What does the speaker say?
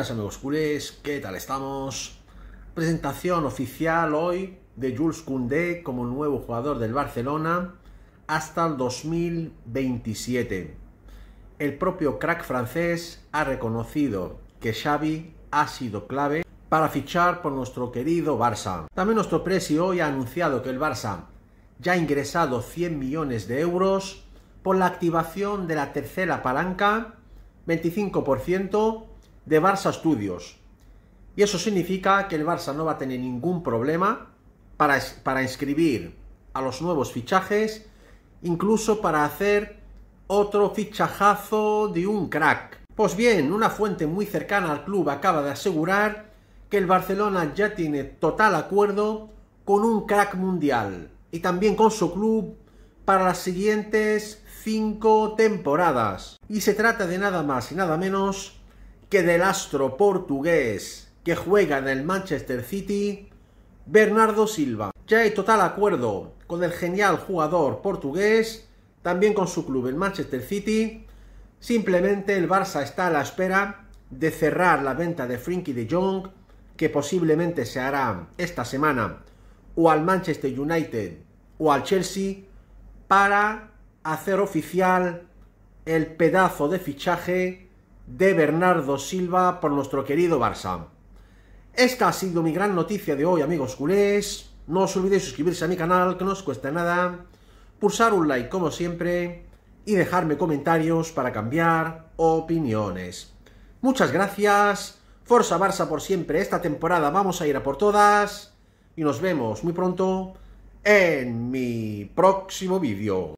Hola amigos culés, ¿qué tal estamos? Presentación oficial hoy de Jules Koundé como nuevo jugador del Barcelona hasta el 2027. El propio crack francés ha reconocido que Xavi ha sido clave para fichar por nuestro querido Barça. También nuestro presi hoy ha anunciado que el Barça ya ha ingresado 100 millones de euros por la activación de la tercera palanca, 25% de Barça Studios. Y eso significa que el Barça no va a tener ningún problema para, para inscribir a los nuevos fichajes, incluso para hacer otro fichajazo de un crack. Pues bien, una fuente muy cercana al club acaba de asegurar que el Barcelona ya tiene total acuerdo con un crack mundial y también con su club para las siguientes 5 temporadas. Y se trata de nada más y nada menos que del astro portugués que juega en el Manchester City, Bernardo Silva. Ya hay total acuerdo con el genial jugador portugués, también con su club, el Manchester City. Simplemente el Barça está a la espera de cerrar la venta de Frinky de Jong, que posiblemente se hará esta semana, o al Manchester United o al Chelsea, para hacer oficial el pedazo de fichaje de Bernardo Silva por nuestro querido Barça. Esta ha sido mi gran noticia de hoy, amigos culés. No os olvidéis suscribirse a mi canal, que no os cuesta nada. Pulsar un like, como siempre. Y dejarme comentarios para cambiar opiniones. Muchas gracias. Forza Barça por siempre. Esta temporada vamos a ir a por todas. Y nos vemos muy pronto en mi próximo vídeo.